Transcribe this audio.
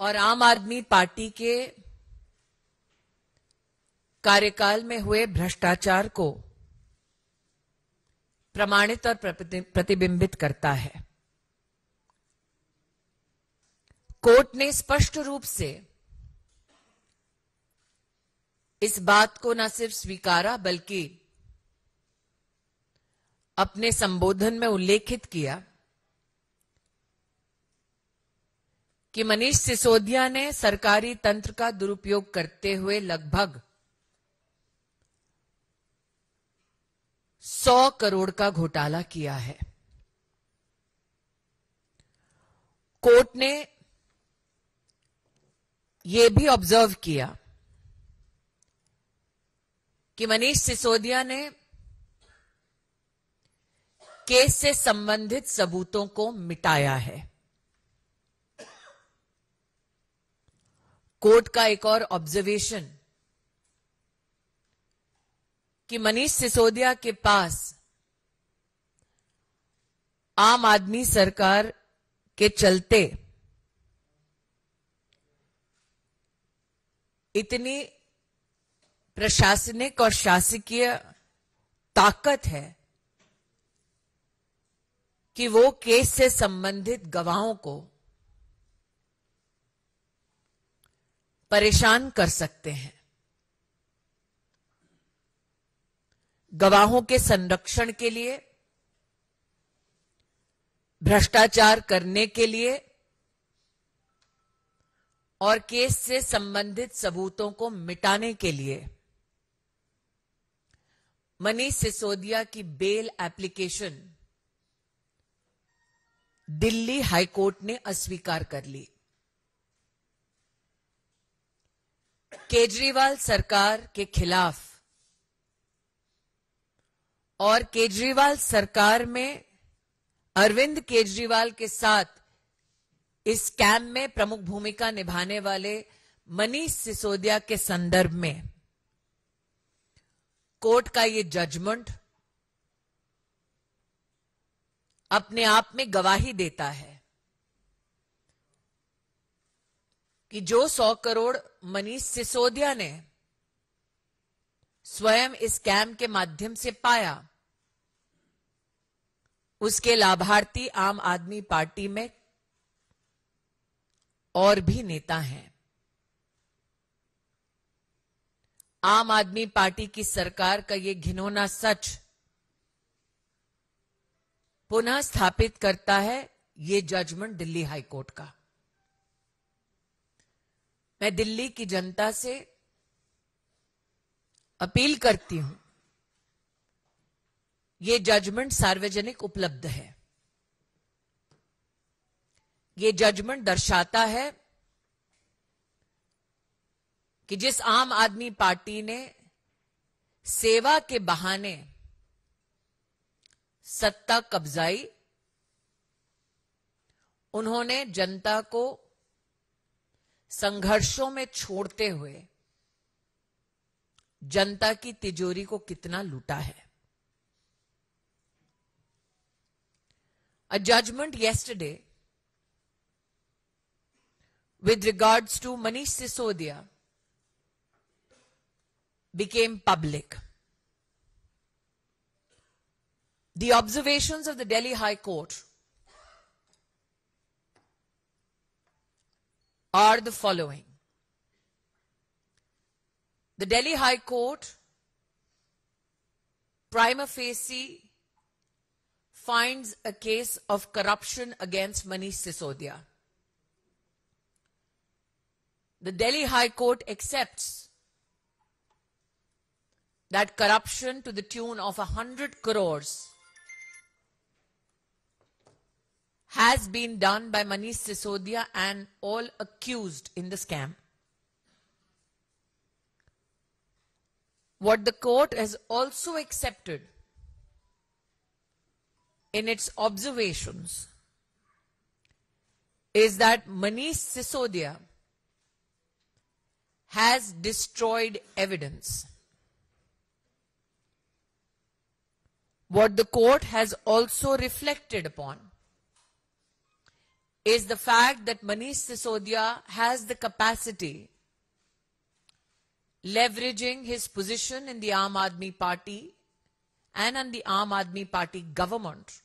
और आम आदमी पार्टी के कार्यकाल में हुए भ्रष्टाचार को प्रमाणित और प्रतिबिंबित करता है कोर्ट ने स्पष्ट रूप से इस बात को न सिर्फ स्वीकारा बल्कि अपने संबोधन में उल्लेखित किया कि मनीष सिसोदिया ने सरकारी तंत्र का दुरुपयोग करते हुए लगभग 100 करोड़ का घोटाला किया है कोर्ट ने यह भी ऑब्जर्व किया कि मनीष सिसोदिया ने केस से संबंधित सबूतों को मिटाया है कोर्ट का एक और ऑब्जर्वेशन कि मनीष सिसोदिया के पास आम आदमी सरकार के चलते इतनी प्रशासनिक और शासकीय ताकत है कि वो केस से संबंधित गवाहों को परेशान कर सकते हैं गवाहों के संरक्षण के लिए भ्रष्टाचार करने के लिए और केस से संबंधित सबूतों को मिटाने के लिए मनीष सिसोदिया की बेल एप्लीकेशन दिल्ली हाईकोर्ट ने अस्वीकार कर ली केजरीवाल सरकार के खिलाफ और केजरीवाल सरकार में अरविंद केजरीवाल के साथ इस स्कैम में प्रमुख भूमिका निभाने वाले मनीष सिसोदिया के संदर्भ में कोर्ट का ये जजमेंट अपने आप में गवाही देता है कि जो सौ करोड़ मनीष सिसोदिया ने स्वयं इस स्कैम के माध्यम से पाया उसके लाभार्थी आम आदमी पार्टी में और भी नेता हैं आम आदमी पार्टी की सरकार का यह घिनौना सच पुनः स्थापित करता है ये जजमेंट दिल्ली हाईकोर्ट का मैं दिल्ली की जनता से अपील करती हूं ये जजमेंट सार्वजनिक उपलब्ध है ये जजमेंट दर्शाता है कि जिस आम आदमी पार्टी ने सेवा के बहाने सत्ता कब्जाई उन्होंने जनता को संघर्षों में छोड़ते हुए जनता की तिजोरी को कितना लूटा है a judgement yesterday with regards to Manish Sisodia became public the observation of the Delhi high court are the following. The Delhi High Court prima facie finds a case of corruption against Manish Sisodia. The Delhi High Court accepts that corruption to the tune of 100 crores has been done by Manish Sisodia and all accused in the scam. What the court has also accepted in its observations is that Manish Sisodia has destroyed evidence. What the court has also reflected upon is the fact that Manish Sisodia has the capacity, leveraging his position in the Aam Aadmi Party and on the Aam Aadmi Party government,